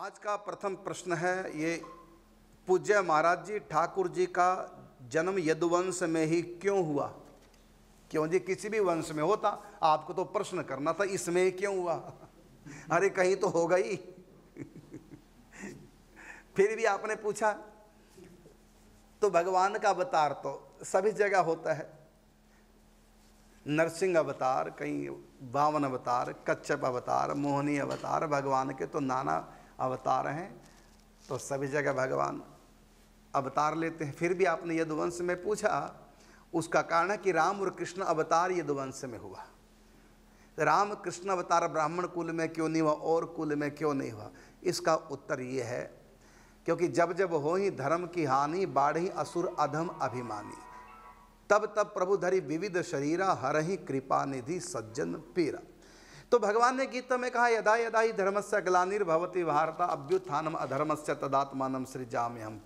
आज का प्रथम प्रश्न है ये पूज्य महाराज जी ठाकुर जी का जन्म यदुवंश में ही क्यों हुआ क्यों जी किसी भी वंश में होता आपको तो प्रश्न करना था इसमें क्यों हुआ अरे कहीं तो हो गई फिर भी आपने पूछा तो भगवान का अवतार तो सभी जगह होता है नरसिंह अवतार कहीं बावन अवतार कच्छप अवतार मोहनी अवतार भगवान के तो नाना अवतार हैं तो सभी जगह भगवान अवतार लेते हैं फिर भी आपने यदुवंश में पूछा उसका कारण है कि राम और कृष्ण अवतार यदुवंश में हुआ राम कृष्ण अवतार ब्राह्मण कुल में क्यों नहीं हुआ और कुल में क्यों नहीं हुआ इसका उत्तर ये है क्योंकि जब जब हो ही धर्म की हानि ही असुर अधम अभिमानी तब तब प्रभुधरी विविध शरीरा हर ही कृपा निधि सज्जन पीरा तो भगवान ने गीता में कहा यदा यदा ही धर्म से ग्लानिर्भवती भारत अभ्युत्थान अधर्म से तदात्मान सृजाम हम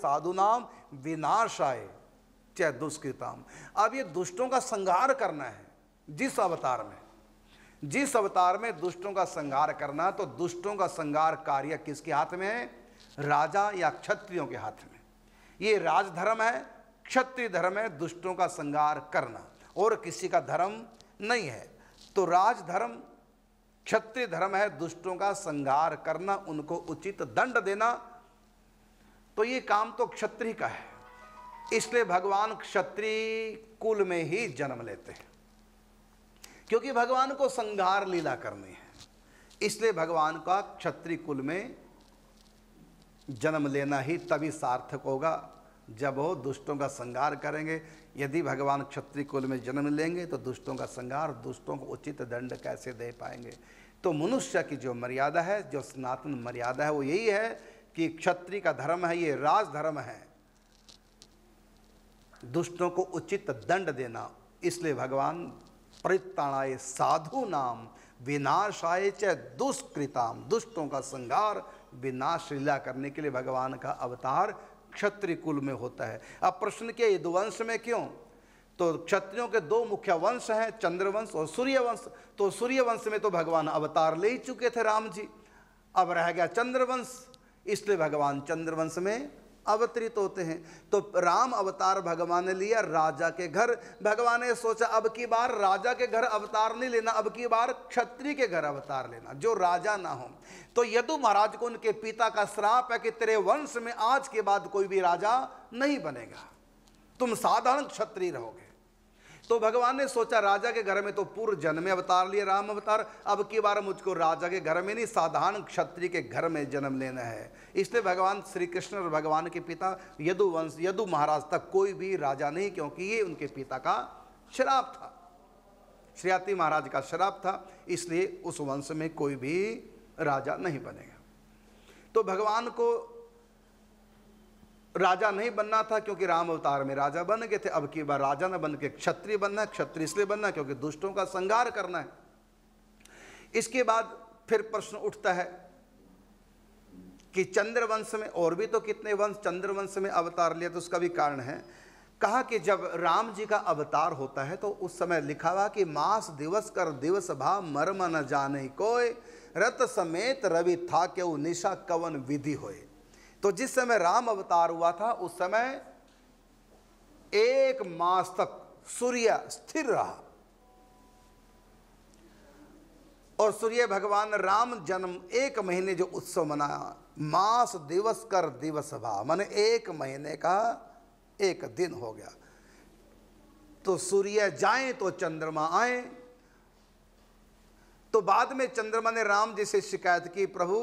साधु नाम विनाशाय चाहे दुष्कृताम अब ये दुष्टों का संहार करना है जिस अवतार में जिस अवतार में दुष्टों का संहार करना तो दुष्टों का संहार कार्य किसके हाथ में है राजा या क्षत्रियों के हाथ में ये राजधर्म है क्षत्रिय धर्म है दुष्टों का संहार करना और किसी का धर्म नहीं है तो राजधर्म क्षत्रिय धर्म है दुष्टों का संहार करना उनको उचित दंड देना तो ये काम तो क्षत्रिय का है इसलिए भगवान क्षत्रिय कुल में ही जन्म लेते हैं क्योंकि भगवान को संहार लीला करनी है इसलिए भगवान का क्षत्रिय कुल में जन्म लेना ही तभी सार्थक होगा जब हो दुष्टों का संहार करेंगे यदि भगवान क्षत्रिय कुल में जन्म लेंगे तो दुष्टों का संहार दुष्टों को उचित दंड कैसे दे पाएंगे तो मनुष्य की जो मर्यादा है जो सनातन मर्यादा है वो यही है कि क्षत्रिय का धर्म है ये राज धर्म है दुष्टों को उचित दंड देना इसलिए भगवान परित्राणाय साधु नाम विनाशाय च दुष्कृताम दुष्टों का संहार विनाश लीला करने के लिए भगवान का अवतार क्षत्रिय कुल में होता है अब प्रश्न किया ये वंश में क्यों तो क्षत्रियों के दो मुख्य वंश हैं चंद्रवंश और सूर्यवंश तो सूर्यवंश में तो भगवान अवतार ले ही चुके थे राम जी अब रह गया चंद्रवंश इसलिए भगवान चंद्रवंश में अवतरित होते हैं तो राम अवतार भगवान ने लिया राजा के घर भगवान ने सोचा अब की बार राजा के घर अवतार नहीं लेना अब की बार क्षत्रिय के घर अवतार लेना जो राजा ना हो तो यदु महाराज को उनके पिता का श्राप है कि तेरे वंश में आज के बाद कोई भी राजा नहीं बनेगा तुम साधारण क्षत्रिय रहोगे तो भगवान ने सोचा राजा के घर में तो पूर्व जन्म में अवतार लिए राम अवतार अब की बार मुझको राजा के घर में नहीं साधारण क्षत्रिय के घर में जन्म लेना है इसलिए भगवान श्री कृष्ण और भगवान के पिता यदु वंश यदु महाराज तक कोई भी राजा नहीं क्योंकि ये उनके पिता का शराब था श्रियाती महाराज का शराब था इसलिए उस वंश में कोई भी राजा नहीं बनेगा तो भगवान को राजा नहीं बनना था क्योंकि राम अवतार में राजा बन गए थे अब की बार राजा न बन के क्षत्रिय बनना है क्षत्रिय इसलिए बनना क्योंकि दुष्टों का संगार करना है इसके बाद फिर प्रश्न उठता है कि चंद्रवंश में और भी तो कितने वंश चंद्रवंश में अवतार लिया तो उसका भी कारण है कहा कि जब राम जी का अवतार होता है तो उस समय लिखा हुआ कि मास दिवस कर दिवस भा मर्म न जाने कोय रत समेत रवि था क्यों निशा कवन विधि होए तो जिस समय राम अवतार हुआ था उस समय एक मास तक सूर्य स्थिर रहा और सूर्य भगवान राम जन्म एक महीने जो उत्सव मनाया मास दिवस कर दिवस भा मन एक महीने का एक दिन हो गया तो सूर्य जाए तो चंद्रमा आए तो बाद में चंद्रमा ने राम जी से शिकायत की प्रभु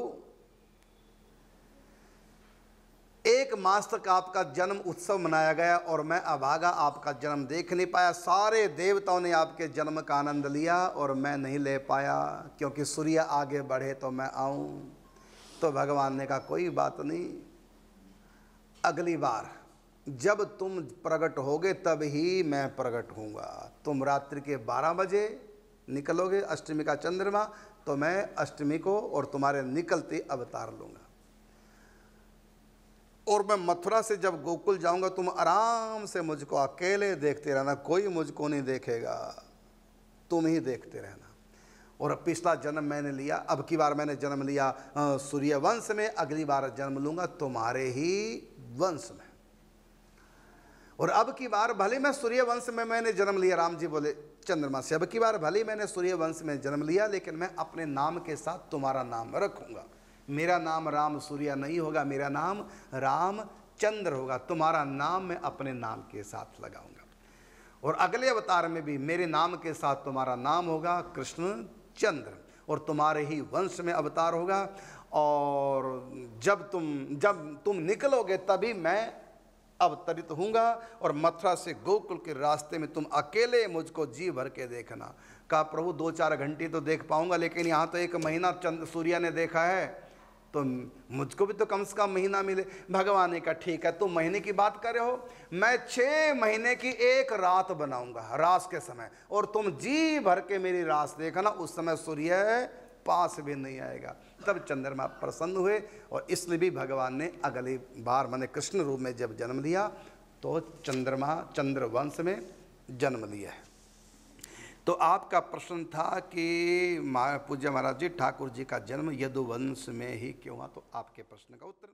एक मास तक आपका जन्म उत्सव मनाया गया और मैं अभागा आपका जन्म देख नहीं पाया सारे देवताओं ने आपके जन्म का आनंद लिया और मैं नहीं ले पाया क्योंकि सूर्य आगे बढ़े तो मैं आऊँ तो भगवान ने कहा कोई बात नहीं अगली बार जब तुम प्रकट होगे तब ही मैं प्रकट हूँगा तुम रात्रि के 12 बजे निकलोगे अष्टमी का चंद्रमा तो मैं अष्टमी को और तुम्हारे निकलते अवतार लूँगा और मैं मथुरा से जब गोकुल जाऊंगा तुम आराम से मुझको अकेले देखते रहना कोई मुझको नहीं देखेगा तुम ही देखते रहना और पिछला जन्म मैंने लिया अब की बार मैंने जन्म लिया सूर्य वंश में अगली बार जन्म लूंगा तुम्हारे ही वंश में और अब की बार भले मैं सूर्य वंश में मैंने जन्म लिया राम जी बोले चंद्रमा से अब की बार भले मैंने सूर्य वंश में जन्म लिया लेकिन मैं अपने नाम के साथ तुम्हारा नाम रखूंगा मेरा नाम राम सूर्या नहीं होगा मेरा नाम राम चंद्र होगा तुम्हारा नाम मैं अपने नाम के साथ लगाऊंगा और अगले अवतार में भी मेरे नाम के साथ तुम्हारा नाम होगा कृष्ण चंद्र और तुम्हारे ही वंश में अवतार होगा और जब तुम जब तुम निकलोगे तभी मैं अवतरित होऊंगा और मथुरा से गोकुल के रास्ते में तुम अकेले मुझको जी भर के देखना कहा प्रभु दो चार घंटे तो देख पाऊंगा लेकिन यहाँ तो एक महीना चंद्र सूर्या ने देखा है तो मुझको भी तो कम से कम महीना मिले भगवान ने कहा ठीक है तुम तो महीने की बात कर रहे हो मैं छः महीने की एक रात बनाऊंगा रास के समय और तुम जी भर के मेरी रास देखना उस समय सूर्य पास भी नहीं आएगा तब चंद्रमा प्रसन्न हुए और इसलिए भी भगवान ने अगली बार मैंने कृष्ण रूप में जब जन्म लिया तो चंद्रमा चंद्रवंश में जन्म लिया है तो आपका प्रश्न था कि पूज्य महाराज जी ठाकुर जी का जन्म यदुवंश में ही क्यों हुआ तो आपके प्रश्न का उत्तर